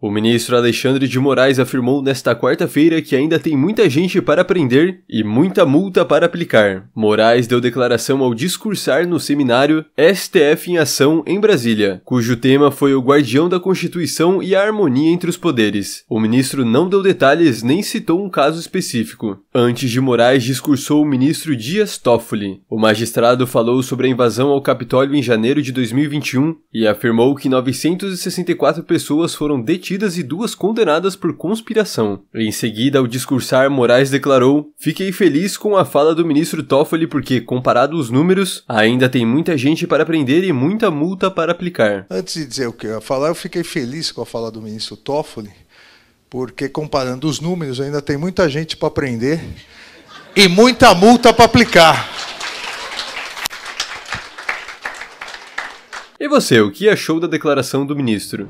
O ministro Alexandre de Moraes afirmou nesta quarta-feira que ainda tem muita gente para aprender e muita multa para aplicar. Moraes deu declaração ao discursar no seminário STF em Ação em Brasília, cujo tema foi o guardião da Constituição e a harmonia entre os poderes. O ministro não deu detalhes nem citou um caso específico. Antes de Moraes, discursou o ministro Dias Toffoli. O magistrado falou sobre a invasão ao Capitólio em janeiro de 2021 e afirmou que 964 pessoas foram detidas detidas e duas condenadas por conspiração. Em seguida, ao discursar, Moraes declarou: Fiquei feliz com a fala do ministro Toffoli porque, comparado os números, ainda tem muita gente para prender e muita multa para aplicar. Antes de dizer o que eu ia falar, eu fiquei feliz com a fala do ministro Toffoli porque, comparando os números, ainda tem muita gente para prender e muita multa para aplicar. E você, o que achou da declaração do ministro?